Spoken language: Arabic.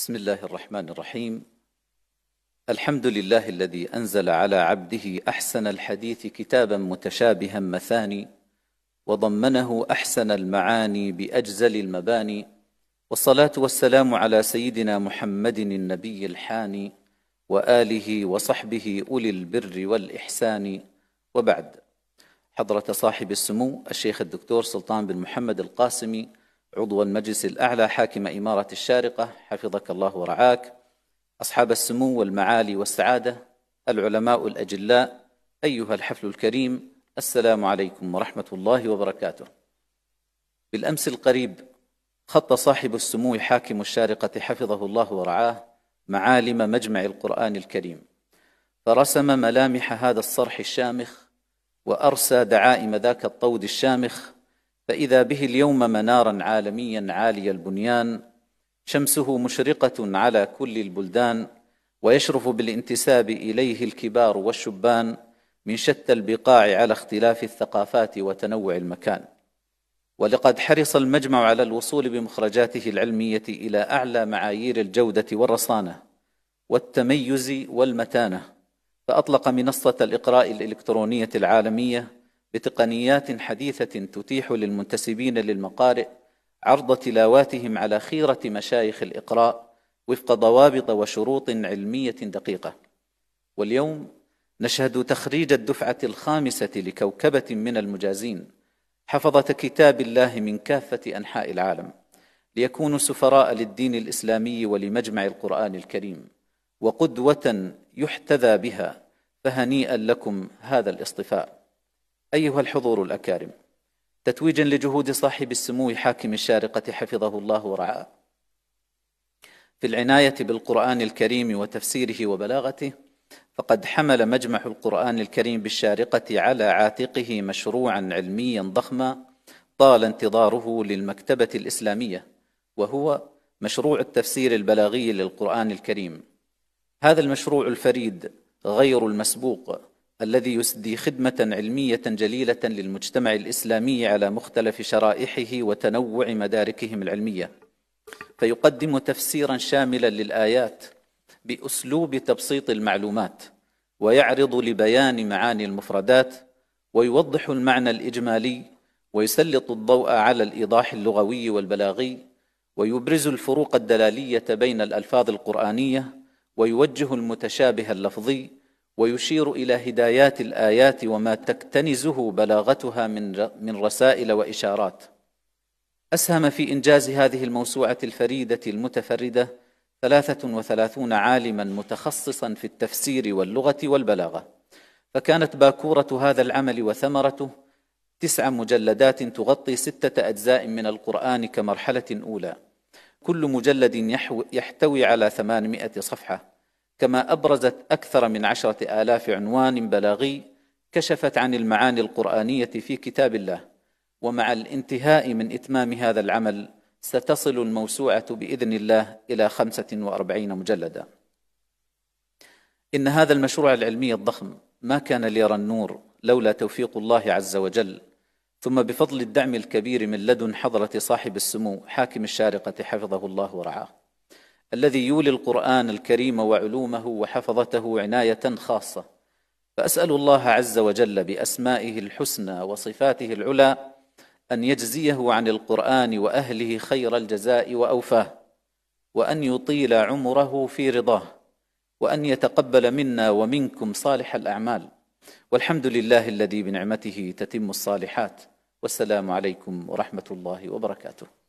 بسم الله الرحمن الرحيم الحمد لله الذي انزل على عبده احسن الحديث كتابا متشابها مثاني وضمنه احسن المعاني باجزل المباني والصلاه والسلام على سيدنا محمد النبي الحاني واله وصحبه اولي البر والاحسان وبعد حضره صاحب السمو الشيخ الدكتور سلطان بن محمد القاسمي عضو المجلس الأعلى حاكم إمارة الشارقة حفظك الله ورعاك أصحاب السمو والمعالي والسعادة العلماء الأجلاء أيها الحفل الكريم السلام عليكم ورحمة الله وبركاته بالأمس القريب خط صاحب السمو حاكم الشارقة حفظه الله ورعاه معالم مجمع القرآن الكريم فرسم ملامح هذا الصرح الشامخ وأرسى دعائم ذاك الطود الشامخ فإذا به اليوم منارا عالميا عالي البنيان شمسه مشرقة على كل البلدان ويشرف بالانتساب إليه الكبار والشبان من شتى البقاع على اختلاف الثقافات وتنوع المكان ولقد حرص المجمع على الوصول بمخرجاته العلمية إلى أعلى معايير الجودة والرصانة والتميز والمتانة فأطلق منصة الإقراء الإلكترونية العالمية بتقنيات حديثة تتيح للمنتسبين للمقارئ عرض تلاواتهم على خيرة مشايخ الإقراء وفق ضوابط وشروط علمية دقيقة واليوم نشهد تخريج الدفعة الخامسة لكوكبة من المجازين حفظة كتاب الله من كافة أنحاء العالم ليكونوا سفراء للدين الإسلامي ولمجمع القرآن الكريم وقدوة يحتذى بها فهنيئا لكم هذا الاصطفاء أيها الحضور الأكارم تتويجا لجهود صاحب السمو حاكم الشارقة حفظه الله ورعاه في العناية بالقرآن الكريم وتفسيره وبلاغته فقد حمل مجمع القرآن الكريم بالشارقة على عاتقه مشروعا علميا ضخما طال انتظاره للمكتبة الإسلامية وهو مشروع التفسير البلاغي للقرآن الكريم هذا المشروع الفريد غير المسبوق الذي يسدي خدمة علمية جليلة للمجتمع الإسلامي على مختلف شرائحه وتنوع مداركهم العلمية فيقدم تفسيرا شاملا للآيات بأسلوب تبسيط المعلومات ويعرض لبيان معاني المفردات ويوضح المعنى الإجمالي ويسلط الضوء على الإيضاح اللغوي والبلاغي ويبرز الفروق الدلالية بين الألفاظ القرآنية ويوجه المتشابه اللفظي ويشير الى هدايات الايات وما تكتنزه بلاغتها من من رسائل واشارات اسهم في انجاز هذه الموسوعه الفريده المتفرده 33 عالما متخصصا في التفسير واللغه والبلاغه فكانت باكوره هذا العمل وثمرته تسع مجلدات تغطي سته اجزاء من القران كمرحله اولى كل مجلد يحتوي على 800 صفحه كما أبرزت أكثر من عشرة آلاف عنوان بلاغي كشفت عن المعاني القرآنية في كتاب الله ومع الانتهاء من إتمام هذا العمل ستصل الموسوعة بإذن الله إلى خمسة وأربعين مجلدا إن هذا المشروع العلمي الضخم ما كان ليرى النور لولا توفيق الله عز وجل ثم بفضل الدعم الكبير من لدن حضرة صاحب السمو حاكم الشارقة حفظه الله ورعاه الذي يولي القرآن الكريم وعلومه وحفظته عناية خاصة فأسأل الله عز وجل بأسمائه الحسنى وصفاته العلى أن يجزيه عن القرآن وأهله خير الجزاء وأوفاه وأن يطيل عمره في رضاه وأن يتقبل منا ومنكم صالح الأعمال والحمد لله الذي بنعمته تتم الصالحات والسلام عليكم ورحمة الله وبركاته